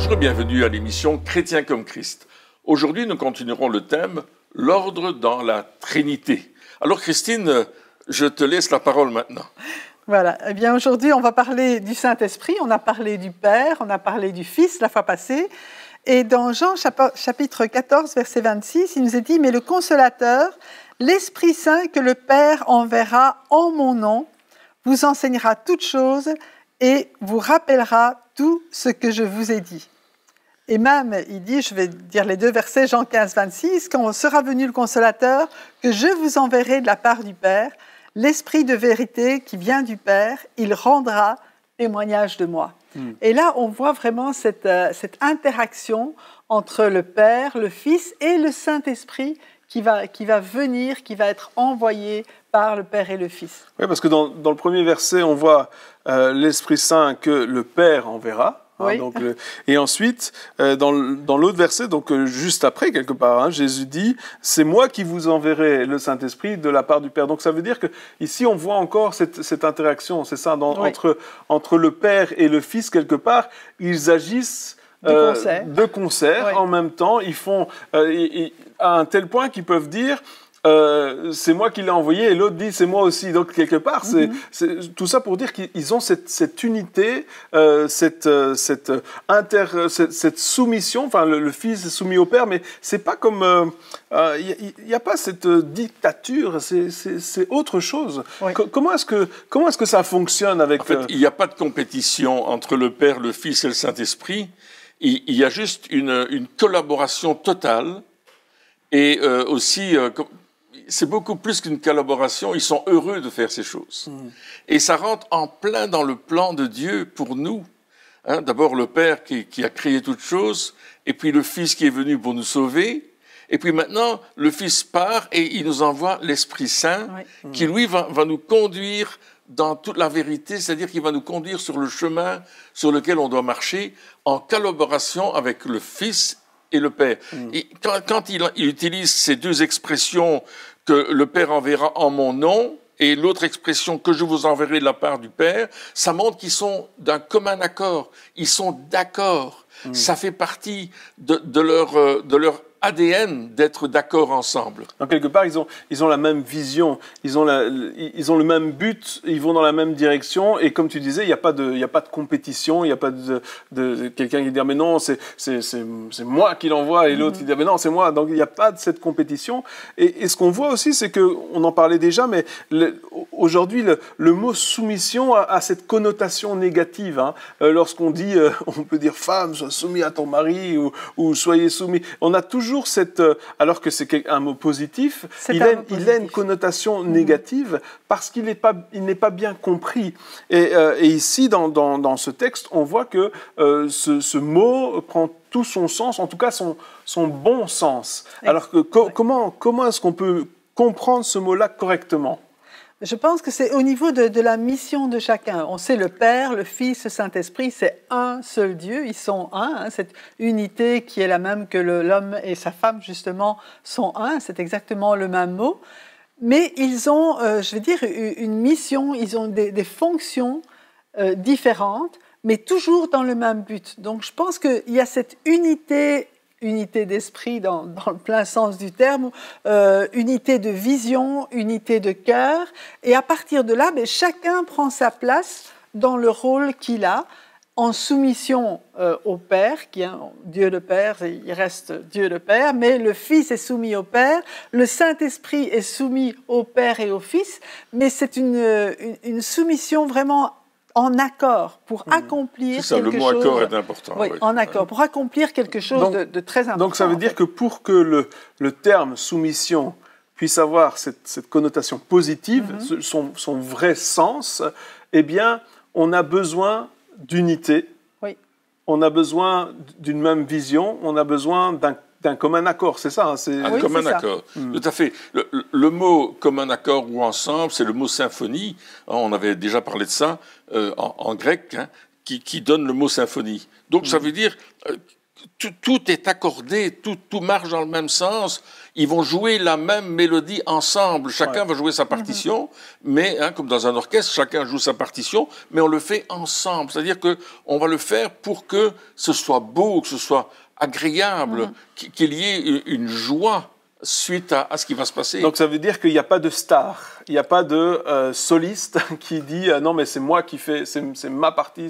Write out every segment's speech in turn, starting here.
Bonjour bienvenue à l'émission Chrétien comme Christ. Aujourd'hui, nous continuerons le thème L'ordre dans la Trinité. Alors Christine, je te laisse la parole maintenant. Voilà. Eh bien, aujourd'hui, on va parler du Saint-Esprit. On a parlé du Père, on a parlé du Fils la fois passée. Et dans Jean chapitre 14, verset 26, il nous est dit, mais le consolateur, l'Esprit Saint que le Père enverra en mon nom, vous enseignera toutes choses et vous rappellera tout ce que je vous ai dit. Et même, il dit, je vais dire les deux versets, Jean 15, 26, quand sera venu le consolateur, que je vous enverrai de la part du Père, l'Esprit de vérité qui vient du Père, il rendra témoignage de moi. Hmm. Et là, on voit vraiment euh, cette, interaction entre le Père, le Fils et le Saint-Esprit qui va, venir, qui va être envoyé par le Père et le Fils. Oui, parce que dans, le premier verset, on voit euh, l'Esprit Saint que le Père enverra. Hein, donc euh, et ensuite, euh, dans, l'autre verset, donc euh, juste après quelque part, hein, Jésus dit C'est moi qui vous enverrai le Saint-Esprit de la part du Père. Donc ça veut dire que ici on voit encore cette, interaction, c'est ça, entre, le Père et le Fils quelque part, ils agissent. de concert, en même temps, ils font à un tel point qu'ils peuvent dire euh, c'est moi qui l'ai envoyé et l'autre dit c'est moi aussi. Donc quelque part, c'est mhm. tout ça pour dire qu'ils ont cette, unité, euh, cette, euh, cette, inter, cette, soumission. Enfin, le, fils est soumis au père, mais c'est pas comme il n'y a, pas cette dictature. C'est autre chose. comment est-ce que comment est-ce que ça fonctionne avec En fait, il n'y a pas de compétition entre le père, le fils et le Saint Esprit. Il, y a juste une, une collaboration totale et aussi c'est beaucoup plus qu'une collaboration. Ils sont heureux de faire ces choses. Mm. Et ça rentre en plein dans le plan de Dieu pour nous. Hein. D'abord le Père qui, a créé toutes choses, et puis le Fils qui est venu pour nous sauver. Et puis maintenant, le Fils part et il nous envoie l'Esprit Saint mm. qui, lui, va, nous conduire dans toute la vérité, c'est-à-dire qu'il va nous conduire sur le chemin sur lequel on doit marcher en collaboration avec le Fils et le Père. Mm. quand, il, utilise ces deux expressions que le Père enverra en mon nom et l'autre expression que je vous enverrai de la part du Père, ça montre qu'ils sont d'un commun accord. Ils sont d'accord. Mm. Ça fait partie de, leur, de leur euh, ADN d'être d'accord ensemble. Donc quelque part, ils ont, ils ont la même vision, ils ont, la, ils ont le même but, ils vont dans la même direction, et comme tu disais, il n'y a, pas de, y a pas de compétition, il n'y a pas de, quelqu'un qui dit mais non, c'est moi qui l'envoie, et l'autre qui mm. dit mais non, c'est moi. Donc il n'y a pas de cette compétition. Et, ce qu'on voit aussi, c'est qu'on en parlait déjà, mais aujourd'hui, le, mot soumission a, cette connotation négative. Hein. Euh, lorsqu'on dit, euh, on peut dire femme, sois soumis à ton mari, ou, ou soyez soumis, on a toujours euh, alors que c'est un mot positif, il, a, une connotation mhm. négative parce qu'il n'est pas, pas bien compris. Et, euh, ici, dans, ce texte, on voit que euh, ce, mot prend tout son sens, en tout cas son, bon sens. Alors que, comment est-ce qu'on peut comprendre ce mot-là correctement je pense que c'est au niveau de, la mission de chacun. On sait le Père, le Fils, le Saint-Esprit, c'est un seul Dieu, ils sont un, hein. cette unité qui est la même que l'homme et sa femme, justement, sont un, c'est exactement le même mot. Mais ils ont, euh, je veux dire, une mission, ils ont des, fonctions euh, différentes, mais toujours dans le même but. Donc je pense qu'il y a cette unité unité d'esprit dans, le plein sens du terme, euh, unité de vision, unité de cœur. Et à partir de là, mais ben, chacun prend sa place dans le rôle qu'il a en soumission euh, au Père, qui est Dieu le Père, il reste Dieu le Père, mais le Fils est soumis au Père, le Saint-Esprit est soumis au Père et au Fils, mais c'est une, soumission vraiment en accord pour accomplir quelque chose. le mot accord est important. en accord pour accomplir quelque chose de, très important. Donc ça veut dire que pour que le, le terme soumission puisse avoir cette, cette connotation positive, mmh. son, son, vrai sens, eh bien, on a besoin d'unité. Oui. On a besoin d'une même vision. On a besoin d'un d'un commun accord, c'est ça hein, Un commun accord, hmm. tout à fait. Le, mot commun accord ou ensemble, c'est le mot symphonie, hein, on avait déjà parlé de ça euh, en, grec, hein, qui, donne le mot symphonie. Donc ça hmm. veut dire... Euh, tout, est accordé, tout, marche dans le même sens. Ils vont jouer la même mélodie ensemble. Chacun va jouer sa partition, mm-hmm. mais comme dans un orchestre, chacun joue sa partition, mais on le fait ensemble. C'est-à-dire que va le faire pour que ce soit beau, que ce soit agréable, qu'il y ait une joie suite à, ce qui va se passer. Donc ça veut dire qu'il n'y a pas de star, il n'y a pas de euh, soliste qui dit euh, non mais c'est moi qui fais, c'est ma partie,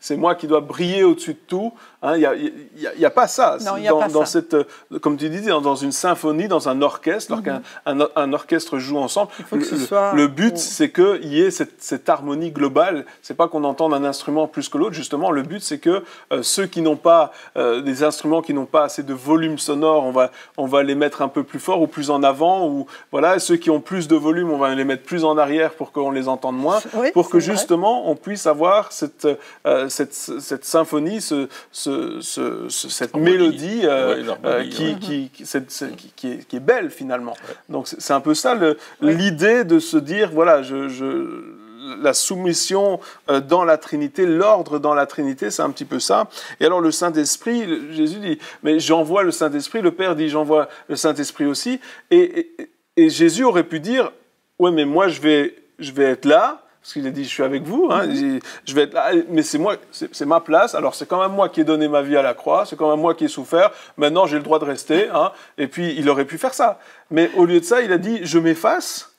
c'est moi qui dois briller au-dessus de tout. Hein. Il n'y a, y a, pas ça. Non, a dans, pas ça. cette, euh, comme tu disais, hein, dans, une symphonie, dans un orchestre, lorsqu'un mhm. un, orchestre joue ensemble, le, but c'est qu'il y ait cette, cette harmonie globale. C'est pas qu'on entende un instrument plus que l'autre. Justement, le but c'est que ceux qui n'ont pas des instruments qui n'ont pas assez de volume sonore, on va on va les mettre un peu plus fort ou plus en avant ou voilà ceux qui ont plus de volume on va les mettre plus en arrière pour qu'on les entende moins pour que justement on puisse avoir cette euh, cette, cette, symphonie ce, ce, cette mélodie qui est belle finalement donc c'est un peu ça l'idée de se dire voilà je la soumission euh, dans la Trinité, l'ordre dans la Trinité, c'est un petit peu ça. Et alors le Saint-Esprit, Jésus dit, mais j'envoie le Saint-Esprit, le Père dit, j'envoie le Saint-Esprit aussi. Et, et, Jésus aurait pu dire, ouais, mais moi je vais, je vais être là, parce qu'il a dit je suis avec vous, hein, mhm. je vais être là, mais c'est moi, c'est ma place. Alors c'est quand même moi qui ai donné ma vie à la croix, c'est quand même moi qui ai souffert. Maintenant j'ai le droit de rester. Hein. et puis il aurait pu faire ça, mais au lieu de ça, il a dit je m'efface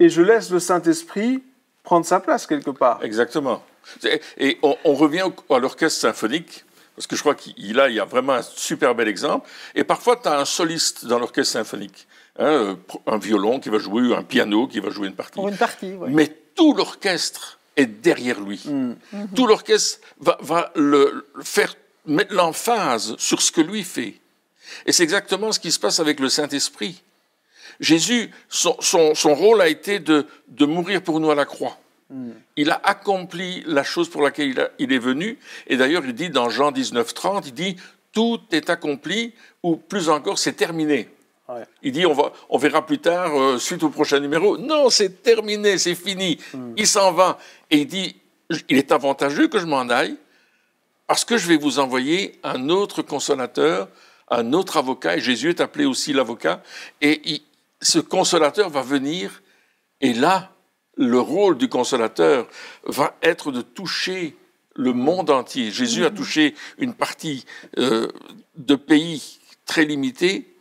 et je laisse le Saint Esprit prendre sa place quelque part. Exactement. Et on, revient à l'orchestre symphonique, parce que je crois qu'il a, il y a vraiment un super bel exemple. Et parfois, tu as un soliste dans l'orchestre symphonique, hein, euh, un violon qui va jouer, un piano qui va jouer une partie. Pour une partie, oui. Mais tout l'orchestre est derrière lui. Mm. Mm-hmm. Tout l'orchestre va, le, faire mettre l'emphase sur ce que lui fait. Et c'est exactement ce qui se passe avec le Saint-Esprit. Jésus, son, rôle a été de, de mourir pour nous à la croix. Hmm. Il a accompli la chose pour laquelle il, est venu. Et d'ailleurs, il dit dans Jean 19, 30, il dit Tout est accompli, ou plus encore, c'est terminé. Il dit on, va, on verra plus tard, euh, suite au prochain numéro. Non, c'est terminé, c'est fini. Hmm. Il s'en va. Et il dit Il est avantageux que je m'en aille, parce que je vais vous envoyer un autre consolateur, un autre avocat. Et Jésus est appelé aussi l'avocat. Et il, ce consolateur va venir et là, le rôle du consolateur va être de toucher le monde entier. Jésus a mhm. touché une partie euh, de pays très limitée,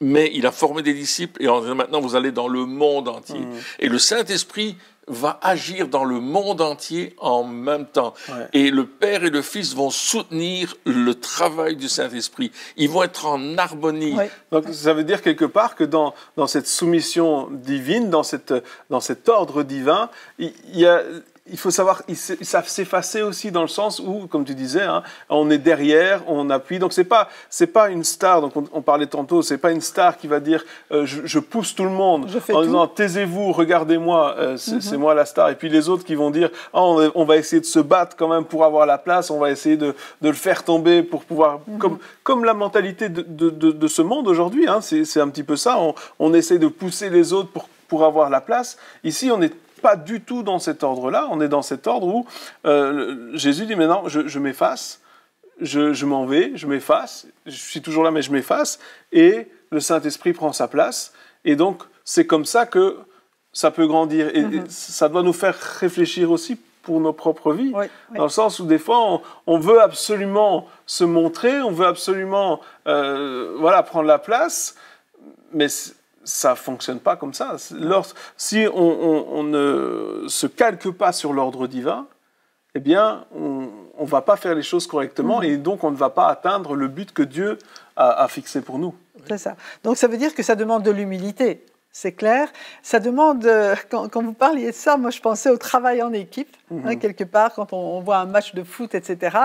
mais il a formé des disciples et maintenant vous allez dans le monde entier. Mhm. Et le Saint-Esprit va agir dans le monde entier en même temps. Et le Père et le Fils vont soutenir le travail du Saint-Esprit. Ils vont être en harmonie. Donc ça veut dire quelque part que dans, dans cette soumission divine, dans, cette, dans cet ordre divin, il y a il faut savoir, ils savent s'effacer aussi dans le sens où, comme tu disais, hein, on est derrière, on appuie. Donc c'est pas, c'est pas une star. Donc on, parlait tantôt, c'est pas une star qui va dire, euh, je, pousse tout le monde je fais en disant, taisez-vous, regardez-moi, euh, mhm. c'est, moi la star. Et puis les autres qui vont dire, ah, on, va essayer de se battre quand même pour avoir la place, on va essayer de, le faire tomber pour pouvoir, mhm. comme, comme la mentalité de, ce monde aujourd'hui, hein, c'est, un petit peu ça. On, on essaie de pousser les autres pour pour avoir la place. Ici, on est pas du tout dans cet ordre-là. On est dans cet ordre où euh, Jésus dit maintenant, je, je m'efface, je, m'en vais, je m'efface, je suis toujours là, mais je m'efface, et le Saint-Esprit prend sa place. Et donc, c'est comme ça que ça peut grandir. Et, mhm. ça doit nous faire réfléchir aussi pour nos propres vies. Dans le sens où des fois, on, veut absolument se montrer, on veut absolument euh, voilà, prendre la place, mais ça fonctionne pas comme ça. Lors, si on, ne se calque pas sur l'ordre divin, eh bien, on ne va pas faire les choses correctement mm-hmm. et donc on ne va pas atteindre le but que Dieu a, fixé pour nous. C'est ça. Donc ça veut dire que ça demande de l'humilité. C'est clair. Ça demande, euh, quand, vous parliez de ça, moi je pensais au travail en équipe. Hein, mm-hmm. quelque part, quand on, voit un match de foot, etc.,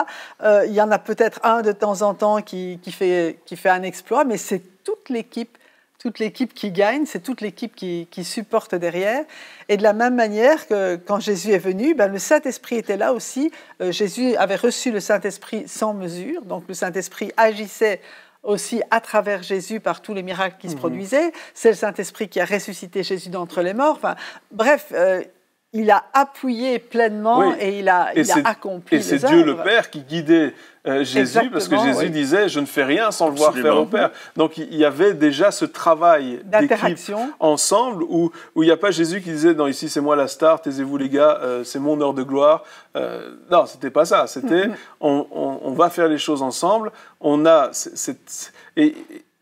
euh, il y en a peut-être un de temps en temps qui, fait, qui fait un exploit, mais c'est toute l'équipe toute l'équipe qui gagne, c'est toute l'équipe qui, supporte derrière. Et de la même manière que quand Jésus est venu, ben, le Saint-Esprit était là aussi. Euh, Jésus avait reçu le Saint-Esprit sans mesure, donc le Saint-Esprit agissait aussi à travers Jésus par tous les miracles qui se mhm. produisaient. C'est le Saint-Esprit qui a ressuscité Jésus d'entre les morts. bref, euh, il a appuyé pleinement et il a, il a accompli. Et c'est Dieu le Père qui guidait euh, Jésus, parce que Jésus disait Je ne fais rien sans le voir faire au Père. Donc il y avait déjà ce travail d'interaction ensemble où, où il n'y a pas Jésus qui disait Non, ici c'est moi la star, taisez-vous les gars, euh, c'est mon heure de gloire. Non, euh, non, c'était pas ça. C'était on, va faire les choses ensemble. On a. cette… et,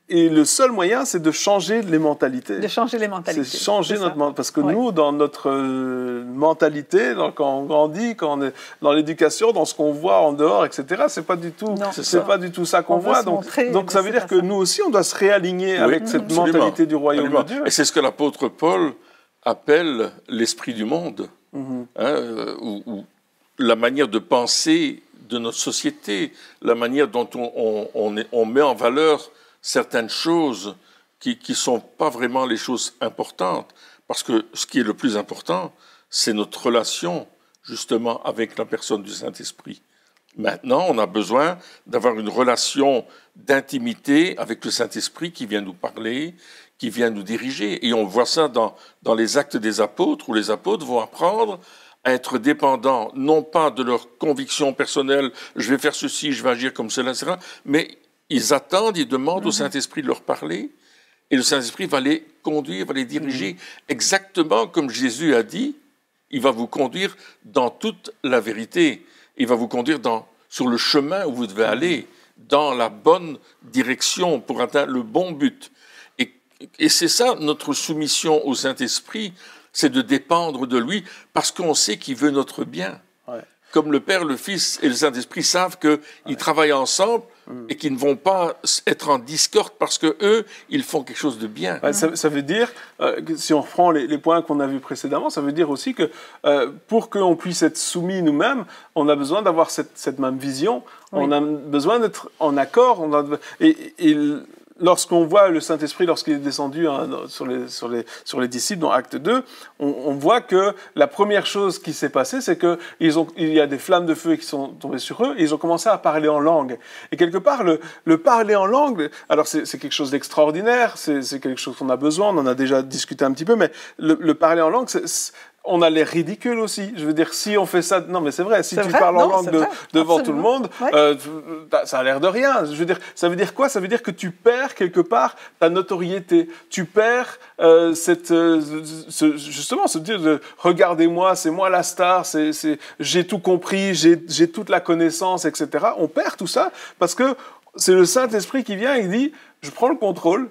et le seul moyen, c'est de changer les mentalités. De changer les mentalités. C'est changer notre mentalité. Parce que nous, dans notre euh, mentalité, donc quand on grandit, quand on est dans l'éducation, dans ce qu'on voit en dehors, etc., c'est pas du tout, c'est pas du tout ça qu'on voit. Donc, donc ça veut dire que nous aussi, on doit se réaligner avec cette mentalité du royaume de Dieu. Et c'est ce que l'apôtre Paul appelle l'esprit du monde, mm-hmm. hein, euh, ou, la manière de penser de notre société, la manière dont on, on met en valeur certaines choses qui ne sont pas vraiment les choses importantes, parce que ce qui est le plus important, c'est notre relation justement avec la personne du Saint-Esprit. Maintenant, on a besoin d'avoir une relation d'intimité avec le Saint-Esprit qui vient nous parler, qui vient nous diriger. Et on voit ça dans, dans les actes des apôtres, où les apôtres vont apprendre à être dépendants, non pas de leur conviction personnelle, « je vais faire ceci, je vais agir comme cela, etc., mais ils attendent, ils demandent au mhm. Saint-Esprit de leur parler, et le Saint-Esprit va les conduire, va les diriger, mhm. exactement comme Jésus a dit, il va vous conduire dans toute la vérité, il va vous conduire sur le chemin où vous devez aller, mhm. dans la bonne direction pour atteindre le bon but. Et, c'est ça notre soumission au Saint-Esprit, c'est de dépendre de lui, parce qu'on sait qu'il veut notre bien. Comme le Père, le Fils et le Saint-Esprit savent qu'ils travaillent ensemble et qui ne vont pas être en discorde parce que eux, ils font quelque chose de bien. Ça, veut dire, euh, que si on reprend les, points qu'on a vus précédemment, ça veut dire aussi que euh, pour qu'on puisse être soumis nous-mêmes, on a besoin d'avoir cette, même vision, on a besoin d'être en accord, et lorsqu'on voit le Saint-Esprit, lorsqu'il est descendu hein, sur, les, disciples dans Acte 2, on, voit que la première chose qui s'est passée, c'est qu'il y a des flammes de feu qui sont tombées sur eux ils ont commencé à parler en langue. Et quelque part, le, parler en langue, alors c'est quelque chose d'extraordinaire, c'est quelque chose qu'on a besoin, on en a déjà discuté un petit peu, mais le, parler en langue, c'est on a l'air ridicule aussi. Je veux dire, si on fait ça, non mais c'est vrai, si tu parles en langue devant tout le monde, euh, bah, ça a l'air de rien. Je veux dire, ça veut dire quoi Ça veut dire que tu perds quelque part ta notoriété. Tu perds euh, cette, euh, justement ce dire de regardez-moi, c'est moi la star, c'est, j'ai tout compris, j'ai toute la connaissance, etc. On perd tout ça parce que c'est le Saint-Esprit qui vient et dit je prends le contrôle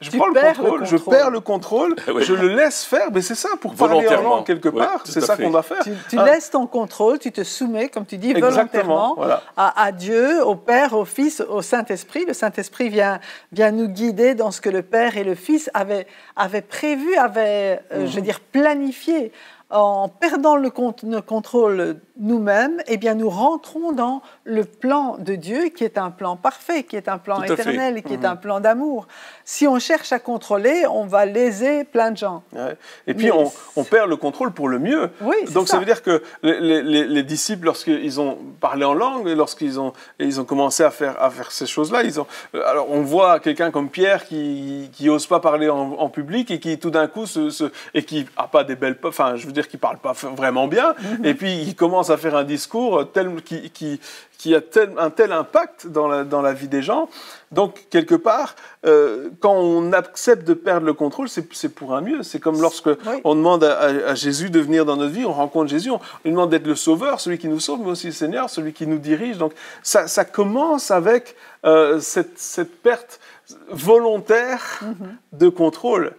je le contrôle, je perds le contrôle, je le laisse faire, mais c'est ça, pour parler en quelque part, c'est ça qu'on doit faire. Tu, ah. laisses ton contrôle, tu te soumets, comme tu dis, volontairement à, Dieu, au Père, au Fils, au Saint-Esprit. Le Saint-Esprit vient, vient nous guider dans ce que le Père et le Fils avaient, prévu, avaient, euh, mhm. je veux dire, planifié. En perdant le contrôle nous-mêmes, eh bien, nous rentrons dans le plan de Dieu qui est un plan parfait, qui est un plan éternel, qui est mm-hmm. un plan d'amour. Si on cherche à contrôler, on va léser plein de gens. Et puis, on, perd le contrôle pour le mieux. Donc, ça. veut dire que les, disciples, lorsqu'ils ont parlé en langue, lorsqu'ils ont, ils ont commencé à faire, à faire ces choses-là, euh, alors on voit quelqu'un comme Pierre qui n'ose pas parler en, public et qui tout d'un coup, et qui n'a pas des belles... Enfin, je veux dire, qui parle pas vraiment bien, mm-hmm. et puis il commence à faire un discours tel, qui, qui, qui, a un tel impact dans la, dans la vie des gens. Donc, quelque part, euh, quand on accepte de perdre le contrôle, c'est pour un mieux. C'est comme lorsque on demande à, Jésus de venir dans notre vie, on rencontre Jésus, on lui demande d'être le sauveur, celui qui nous sauve, mais aussi le Seigneur, celui qui nous dirige. Donc, ça, ça commence avec euh, cette, cette, perte volontaire mm-hmm. de contrôle.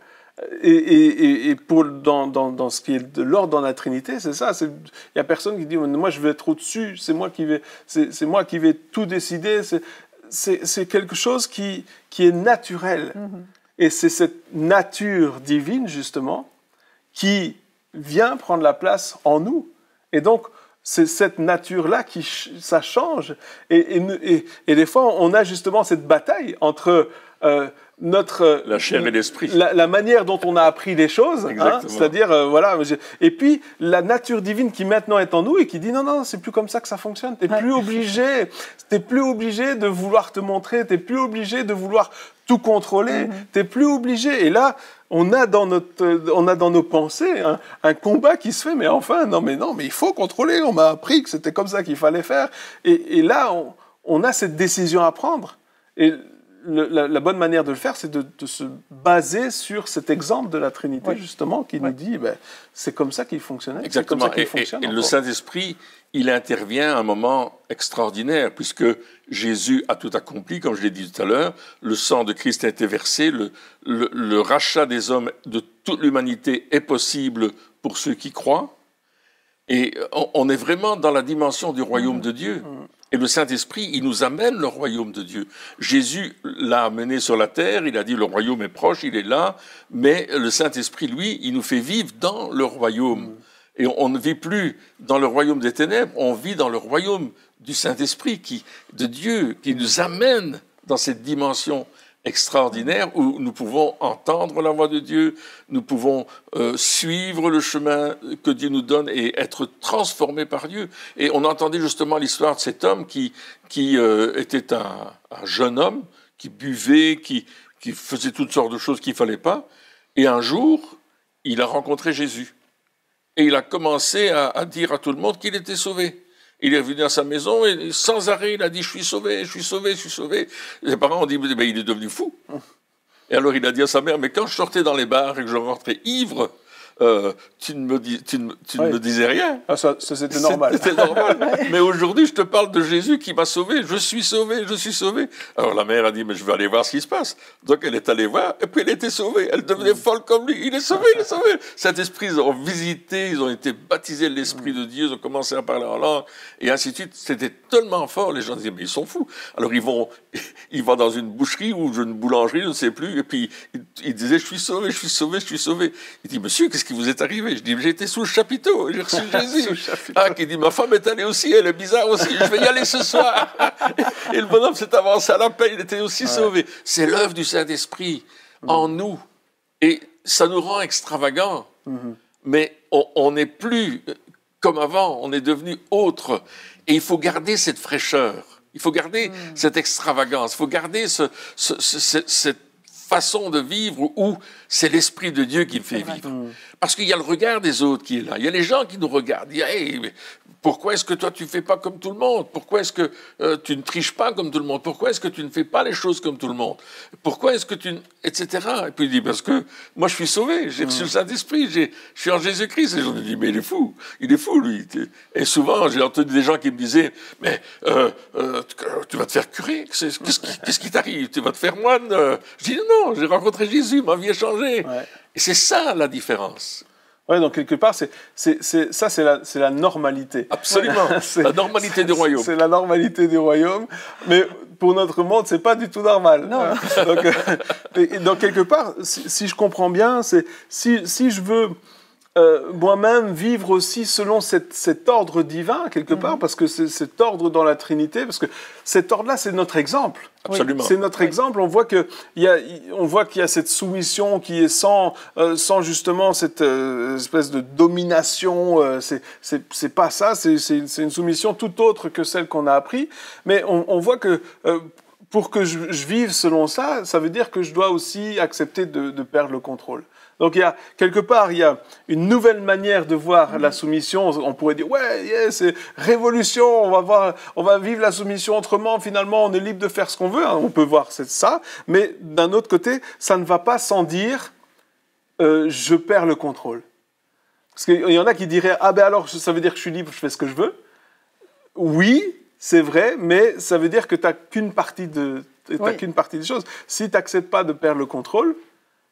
Et, pour, dans, dans, dans, ce qui est de l'ordre dans la Trinité, c'est ça. Il n'y a personne qui dit Moi, je vais être au-dessus, c'est moi, qui vais, moi qui vais tout décider. C'est quelque chose qui, qui est naturel. Mm-hmm. Et c'est cette nature divine, justement, qui vient prendre la place en nous. Et donc, c'est cette nature-là qui ça change. et, et, et, des fois, on a justement cette bataille entre euh, notre euh, la chair et l'esprit, la, manière dont on a appris les choses, hein, c'est-à-dire euh, voilà, et puis la nature divine qui maintenant est en nous et qui dit non non c'est plus comme ça que ça fonctionne, t'es plus obligé, t'es plus obligé de vouloir te montrer, t'es plus obligé de vouloir tout contrôler, tu mm-hmm. t'es plus obligé et là on a dans notre, on a dans nos pensées un, hein, un, combat qui se fait. Mais enfin, non, mais non, mais il faut contrôler. On m'a appris que c'était comme ça qu'il fallait faire. Et, là, on, on, a cette décision à prendre. Et la, bonne manière de le faire, c'est de, se baser sur cet exemple de la Trinité, justement, qui nous dit ben, c'est comme ça qu'il fonctionnait. Exactement. Comme ça qu'il fonctionne et, le Saint-Esprit, il intervient à un moment extraordinaire, puisque Jésus a tout accompli, comme je l'ai dit tout à l'heure. Le sang de Christ a été versé, le, rachat des hommes de toute l'humanité est possible pour ceux qui croient. Et on, est vraiment dans la dimension du royaume mmh. de Dieu. Mmh. Et le Saint-Esprit, il nous amène le royaume de Dieu. Jésus l'a amené sur la terre, il a dit le royaume est proche, il est là, mais le Saint-Esprit, lui, il nous fait vivre dans le royaume. Mm. Et on ne vit plus dans le royaume des ténèbres, on vit dans le royaume du Saint-Esprit, qui, de Dieu, qui nous amène dans cette dimension extraordinaire où nous pouvons entendre la voix de Dieu, nous pouvons euh, suivre le chemin que Dieu nous donne et être transformés par Dieu. Et on entendait justement l'histoire de cet homme qui, qui euh, était un, un, jeune homme, qui buvait, qui, qui faisait toutes sortes de choses qu'il ne fallait pas. Et un jour, il a rencontré Jésus. Et il a commencé à dire à tout le monde qu'il était sauvé. Il est revenu à sa maison et sans arrêt, il a dit Je suis sauvé, je suis sauvé, je suis sauvé. Les parents ont dit Mais il est devenu fou. Et alors il a dit à sa mère Mais quand je sortais dans les bars et que je rentrais ivre, euh, tu ne me, dis, tu me disais rien. Ah, ça, c'était normal. C'était normal. mais aujourd'hui, je te parle de Jésus qui m'a sauvé. Je suis sauvé, je suis sauvé. Alors la mère a dit, mais je vais aller voir ce qui se passe. Donc elle est allée voir, et puis elle était sauvée. Elle devenait mm. folle comme lui. Il est sauvé, il est sauvé. Cet esprit, ils ont visité, ils ont été baptisés de l'Esprit mm. de Dieu, ils ont commencé à parler en langue, et ainsi de suite. C'était tellement fort, les gens disaient, mais ils sont fous. Alors ils vont, ils vont dans une boucherie ou une boulangerie, je ne sais plus, et puis ils, disaient, je suis sauvé, je suis sauvé, je suis sauvé. Il dit, monsieur, qu'est-ce vous est arrivé. Je dis, j'étais sous le chapiteau, j'ai reçu Jésus. ah, qui dit, ma femme est allée aussi, elle est bizarre aussi, je vais y aller ce soir. et le bonhomme s'est avancé à la paix, il était aussi sauvé. C'est l'œuvre du Saint-Esprit en mhm. nous. Et ça nous rend extravagants. Mhm. Mais on n'est plus comme avant, on est devenu autre. Et il faut garder cette fraîcheur. Il faut garder mhm. cette extravagance, il faut garder ce, ce, cette façon de vivre où c'est l'Esprit de Dieu qui me fait vivre. Parce qu'il y a le regard des autres qui est là. Il y a les gens qui nous regardent. Il y pourquoi est-ce que toi tu fais pas comme tout le monde Pourquoi est-ce que euh, tu ne triches pas comme tout le monde Pourquoi est-ce que tu ne fais pas les choses comme tout le monde Pourquoi est-ce que tu... etc. Et puis il dit, parce que moi je suis sauvé, j'ai reçu mm. le Saint-Esprit, je suis en Jésus-Christ. Et je me dis, mais il est fou, il est fou lui. Et souvent j'ai entendu des gens qui me disaient, mais euh, qu'est-ce qui, t'arrive Tu vas te faire moine euh. Je dis non, j'ai rencontré Jésus, ma vie est changée. Et c'est ça la différence. Oui, donc quelque part, ça, c'est la, la, normalité. Absolument, la normalité du royaume. C'est la normalité du royaume, mais pour notre monde, c'est pas du tout normal. Non. Hein. Donc, quelque part, si, je comprends bien, c'est si, si je veux euh, moi-même vivre aussi selon cet ordre divin, quelque mhm. part, parce que c'est cet ordre dans la Trinité, parce que cet ordre-là, c'est notre exemple. C'est notre exemple. On voit qu'il y, a, on voit qu'il y a cette soumission qui est sans, euh, sans justement cette euh, espèce de domination. Euh, c'est, pas ça, c'est, une soumission tout autre que celle qu'on a appris. Mais on, voit que pour que je, vive selon ça, ça veut dire que je dois aussi accepter de perdre le contrôle. Donc il y a quelque part, il y a une nouvelle manière de voir la soumission. On pourrait dire ouais, c'est révolution. On va voir, on va vivre la soumission autrement. Finalement, on est libre de faire ce qu'on veut. Hein. On peut voir c'est ça. Mais d'un autre côté, ça ne va pas sans dire euh, je perds le contrôle. Parce qu'il y en a qui diraient ah ben alors ça veut dire que je suis libre, je fais ce que je veux. Oui, c'est vrai, mais ça veut dire que tu n'as qu'une partie de, qu'une partie des choses. Si tu n'acceptes pas de perdre le contrôle,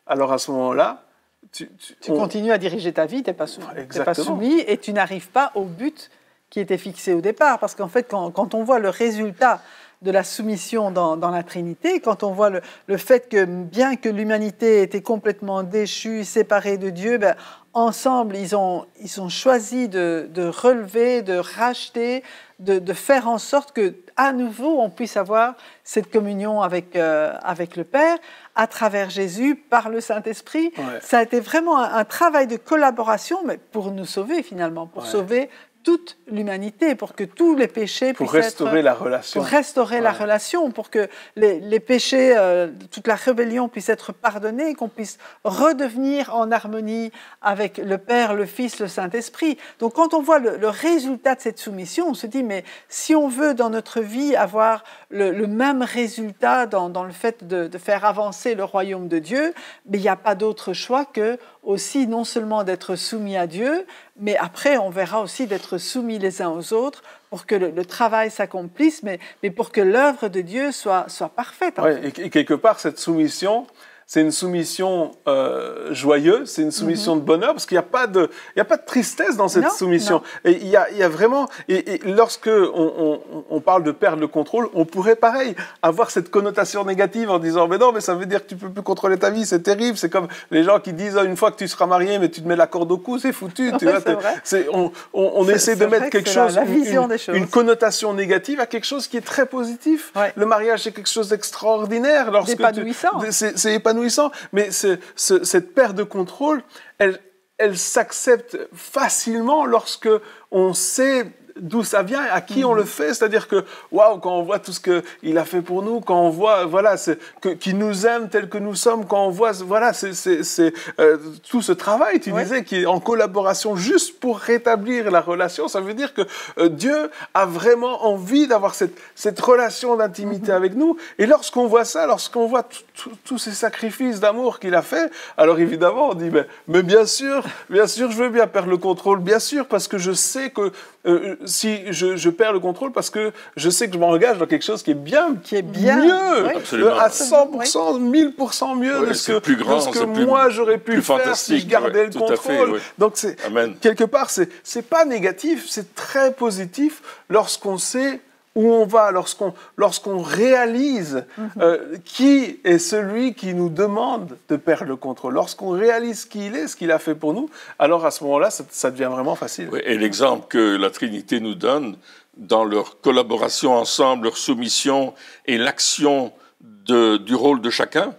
alors à ce moment-là, tu, continues à diriger ta vie, tu n'es pas, soumis et tu n'arrives pas au but qui était fixé au départ. Parce qu'en fait, quand, on voit le résultat de la soumission dans, la Trinité, quand on voit le, fait que bien que l'humanité était complètement déchue, séparée de Dieu, ben, ensemble, ils ont, ils ont choisi de, relever, de racheter, de, faire en sorte que à nouveau on puisse avoir cette communion avec, euh, avec le Père à travers Jésus, par le Saint-Esprit. Ça a été vraiment un, travail de collaboration, mais pour nous sauver finalement, pour sauver toute l'humanité, pour que tous les péchés pour puissent restaurer la relation, pour restaurer la relation, pour que les, péchés, euh, toute la rébellion puisse être pardonnée, qu'on puisse redevenir en harmonie avec le Père, le Fils, le Saint Esprit. Donc, quand on voit le, résultat de cette soumission, on se dit mais si on veut dans notre vie avoir le, même résultat dans, le fait de, faire avancer le royaume de Dieu, mais il n'y a pas d'autre choix que aussi non seulement d'être soumis à Dieu, mais après on verra aussi d'être soumis les uns aux autres pour que le, travail s'accomplisse, mais, mais, pour que l'œuvre de Dieu soit, soit parfaite. et, quelque part, cette soumission, c'est une soumission euh, joyeuse, c'est une soumission mhm. de bonheur, parce qu'il n'y a, pas de, il y a pas de tristesse dans cette soumission. Et il y, a, il y a, vraiment, et, lorsque on, parle de perdre le contrôle, on pourrait pareil avoir cette connotation négative en disant mais non, mais ça veut dire que tu peux plus contrôler ta vie, c'est terrible. C'est comme les gens qui disent ah, une fois que tu seras marié, mais tu te mets la corde au cou, c'est foutu. c'est on, on essaie de mettre quelque chose, la, vision une, connotation négative à quelque chose qui est très positif. Le mariage c'est quelque chose d'extraordinaire lorsque c'est épanouissant. Mais cette perte de contrôle, elle, elle s'accepte facilement lorsque on sait d'où ça vient, à qui on le mhm. fait. C'est-à-dire que, waouh, quand on voit tout ce qu'il a fait pour nous, quand on voit, voilà, qui nous aime tel que nous sommes, quand on voit, voilà, c'est euh, tout ce travail, tu disais, qui est en collaboration juste pour rétablir la relation, ça veut dire que euh, Dieu a vraiment envie d'avoir cette, cette relation d'intimité mhm. avec nous. Et lorsqu'on voit ça, lorsqu'on voit tous ces sacrifices d'amour qu'il a fait, alors évidemment, on dit, mais, mais bien sûr, bien sûr, je veux bien perdre le contrôle, bien sûr, parce que je sais que euh, si je, perds le contrôle parce que je sais que je m'engage dans quelque chose qui est bien, qui est bien mieux, euh, à 100%, 1000% mieux de ce que, moi j'aurais pu faire si je gardais le contrôle. Donc c'est quelque part c'est c'est pas négatif, c'est très positif lorsqu'on sait où on va lorsqu'on lorsqu'on réalise mhm. euh, qui est celui qui nous demande de perdre le contrôle, lorsqu'on réalise qui il est, ce qu'il a fait pour nous, alors à ce moment-là, ça, devient vraiment facile. et l'exemple que la Trinité nous donne dans leur collaboration ensemble, leur soumission et l'action du rôle de chacun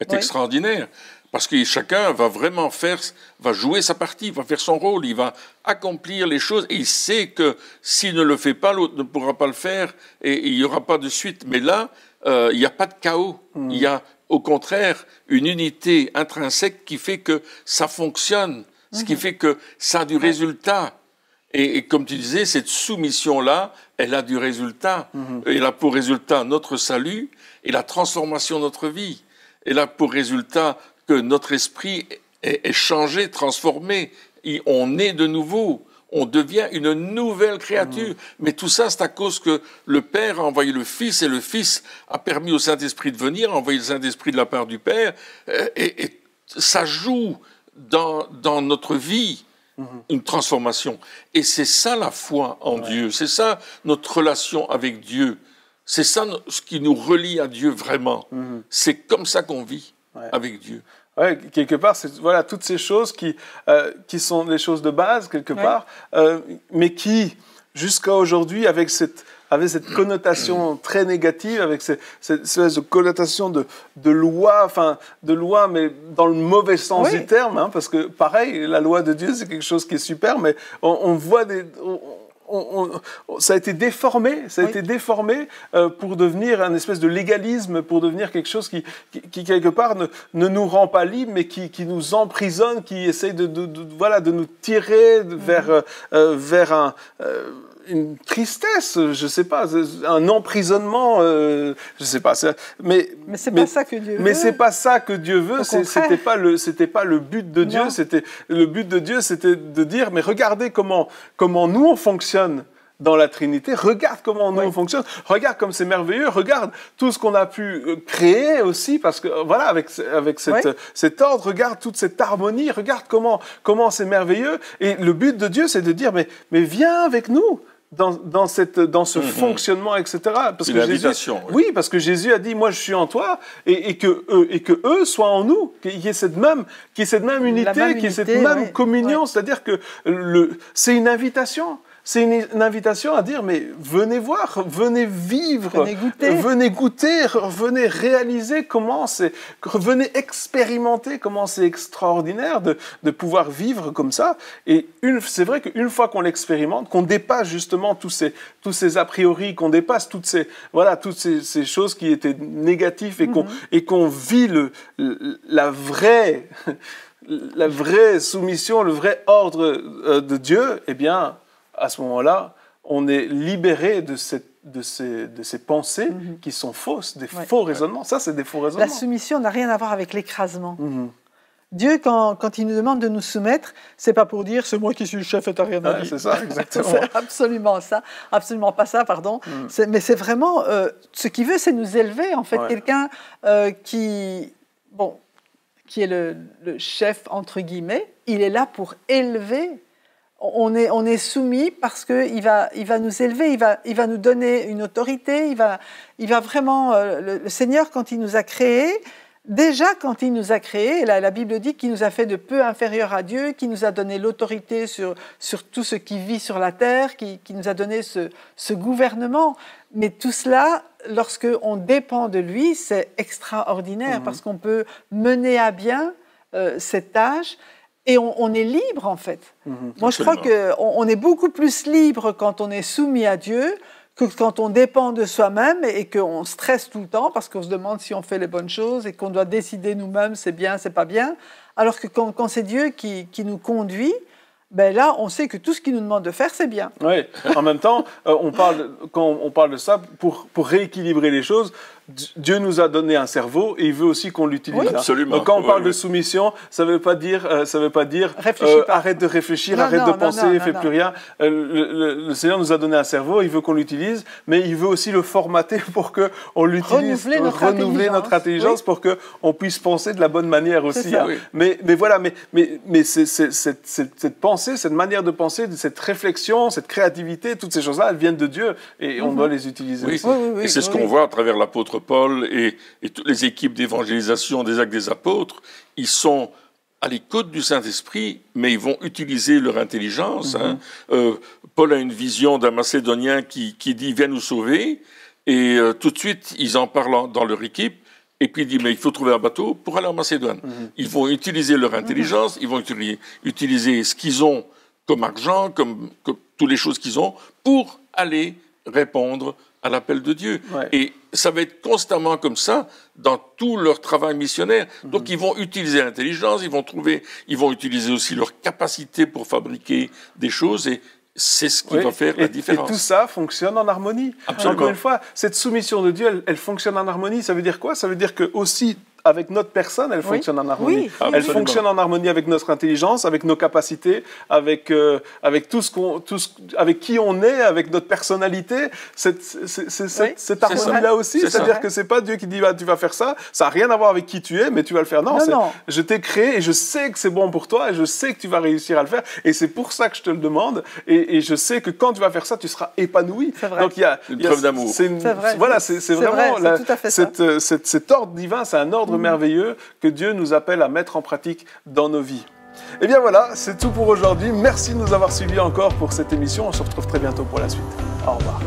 est extraordinaire. Parce que chacun va vraiment faire, va jouer sa partie, va faire son rôle, il va accomplir les choses et il sait que s'il ne le fait pas, l'autre ne pourra pas le faire et il n'y aura pas de suite. Mais là, euh, il n'y a pas de chaos. Hmm. Il y a au contraire une unité intrinsèque qui fait que ça fonctionne, ce qui mhm. fait que ça a du résultat. Et, comme tu disais, cette soumission-là, elle a du résultat. Et mhm. Elle a pour résultat notre salut et la transformation de notre vie. Elle a pour résultat que notre esprit est, changé, transformé, on est de nouveau, on devient une nouvelle créature. Mm. Mais tout ça, c'est à cause que le Père a envoyé le Fils et le Fils a permis au Saint-Esprit de venir, a envoyé le Saint-Esprit de la part du Père, euh, et, ça joue dans, notre vie mm-hmm. une transformation. Et c'est ça la foi en Dieu, c'est ça notre relation avec Dieu, c'est ça ce qui nous relie à Dieu vraiment. Mm-hmm. C'est comme ça qu'on vit avec Dieu. Ouais, quelque part, c'est voilà toutes ces choses qui, euh, qui sont les choses de base quelque part, euh, mais qui jusqu'à aujourd'hui avec cette avec cette connotation très négative, avec cette, de connotation de, de, loi, enfin de loi, mais dans le mauvais sens du terme, hein, parce que pareil, la loi de Dieu, c'est quelque chose qui est super, mais on, on voit des... On, on, ça a été déformé, ça a été déformé euh, pour devenir un espèce de légalisme, pour devenir quelque chose qui, qui, quelque part ne, ne, nous rend pas libres, mais qui, qui nous emprisonne, qui essaye de, voilà de nous tirer mm-hmm. vers euh, euh, vers un une tristesse, je sais pas, un emprisonnement, je euh, je sais pas. Mais mais c'est pas ça que Dieu veut. Mais c'est pas ça que Dieu veut. C'était pas le c'était pas le but de Dieu. C'était le but de Dieu, c'était de dire mais regardez comment comment nous on fonctionne dans la Trinité. Regarde comment nous on fonctionne. Regarde comme c'est merveilleux. Regarde tout ce qu'on a pu euh, créer aussi, parce que voilà, avec, avec cette, cet ordre, regarde toute cette harmonie. Regarde comment comment c'est merveilleux. Et le but de Dieu, c'est de dire mais mais viens avec nous dans, dans, cette, dans ce mm-hmm. fonctionnement, etc. Parce que oui. parce que Jésus a dit, moi je suis en toi, et, et que, eux, et que eux soient en nous, qu'il y ait cette même, qui cette même unité, cette même, cette même communion, c'est-à-dire que le c'est une invitation. C'est une, invitation à dire, mais venez voir, venez vivre, venez goûter, venez, réaliser comment c'est, venez expérimenter comment c'est extraordinaire de, pouvoir vivre comme ça. Et c'est vrai qu'une fois qu'on l'expérimente, qu'on dépasse justement tous ces, tous ces a priori, qu'on dépasse toutes ces, voilà, toutes ces, choses qui étaient négatives et qu'on, mhm. et qu'on vit le, la vraie, la vraie soumission, le vrai ordre euh, de Dieu, eh bien, à ce moment-là, on est libéré de, cette, de, ces, de pensées mhm. qui sont fausses, des faux raisonnements. Ça, c'est des faux raisonnements. La soumission n'a rien à voir avec l'écrasement. Mhm. Dieu, quand, il nous demande de nous soumettre, c'est pas pour dire c'est moi qui suis le chef et t'as rien à dire. c'est ça, exactement. absolument ça, absolument pas ça, pardon. Mhm. Mais c'est vraiment euh, ce qu'il veut, c'est nous élever en fait. Quelqu'un euh, qui, bon, qui est le, le, chef entre guillemets, il est là pour élever on est, soumis parce qu'il va, il va nous élever, il va, nous donner une autorité, il va, vraiment... Euh, le, Seigneur, quand il nous a créés, déjà quand il nous a créés, la, Bible dit qu'il nous a fait de peu inférieurs à Dieu, qu'il nous a donné l'autorité sur, tout ce qui vit sur la terre, qu'il nous a donné ce, gouvernement. Mais tout cela, lorsque on dépend de lui, c'est extraordinaire mmh. parce qu'on peut mener à bien euh, cette tâche et on, est libre en fait. Mhm, Moi, je crois que on est beaucoup plus libre quand on est soumis à Dieu que quand on dépend de soi-même et, que qu'on stresse tout le temps parce qu'on se demande si on fait les bonnes choses et qu'on doit décider nous-mêmes c'est bien, c'est pas bien. Alors que quand, c'est Dieu qui, nous conduit, ben là, on sait que tout ce qu'il nous demande de faire, c'est bien. Oui, en même temps, euh, on parle, quand on parle de ça, pour, pour rééquilibrer les choses, Dieu nous a donné un cerveau et il veut aussi qu'on l'utilise. absolument. Donc quand on parle de soumission, ça ne veut pas dire, ça veut pas dire euh, euh, arrête de réfléchir, arrête de penser, ne fais plus rien. Euh, le, Seigneur nous a donné un cerveau, il veut qu'on l'utilise, mais il veut aussi le formater pour que on l'utilise, renouveler notre renouveler intelligence, notre intelligence pour que on puisse penser de la bonne manière aussi. Hein. mais, mais, voilà, mais, mais, cette, pensée, cette manière de penser, cette réflexion, cette créativité, toutes ces choses-là, elles viennent de Dieu et on mhm. doit les utiliser. et c'est ce qu'on voit à travers l'apôtre Paul et, toutes les équipes d'évangélisation des actes des apôtres, ils sont à l'écoute du Saint-Esprit, mais ils vont utiliser leur intelligence. Hein. Mhm. Euh, Paul a une vision d'un Macédonien qui, qui, dit Viens nous sauver. Et euh, tout de suite, ils en parlent dans leur équipe. Et puis il dit Mais il faut trouver un bateau pour aller en Macédoine. Mhm. Ils vont utiliser leur mhm. intelligence ils vont utiliser, ce qu'ils ont comme argent, comme, toutes les choses qu'ils ont, pour aller répondre à l'appel de Dieu. Et ça va être constamment comme ça dans tout leur travail missionnaire. Donc mhm. ils vont utiliser l'intelligence, ils vont trouver, ils vont utiliser aussi leur capacité pour fabriquer des choses et c'est ce qui va faire la différence. Et tout ça fonctionne en harmonie. Absolument. Encore une fois, cette soumission de Dieu, elle, elle fonctionne en harmonie. Ça veut dire quoi Ça veut dire que aussi avec notre personne, elle fonctionne en harmonie. elle fonctionne en harmonie avec notre intelligence, avec nos capacités, avec, euh, avec tout ce qu'on, tout ce, avec qui on est, avec notre personnalité. Cette, harmonie-là aussi, c'est-à-dire que c'est pas Dieu qui dit bah, tu vas faire ça, ça n'a rien à voir avec qui tu es, mais tu vas le faire. Non, non, je t'ai créé et je sais que c'est bon pour toi et je sais que tu vas réussir à le faire et c'est pour ça que je te le demande et, je sais que quand tu vas faire ça, tu seras épanoui. Vrai. Donc il y a une preuve d'amour. C'est, voilà, c'est, vraiment cette, cet ordre divin, c'est un ordre merveilleux que Dieu nous appelle à mettre en pratique dans nos vies. Et eh bien voilà, c'est tout pour aujourd'hui. Merci de nous avoir suivis encore pour cette émission. On se retrouve très bientôt pour la suite. Au revoir.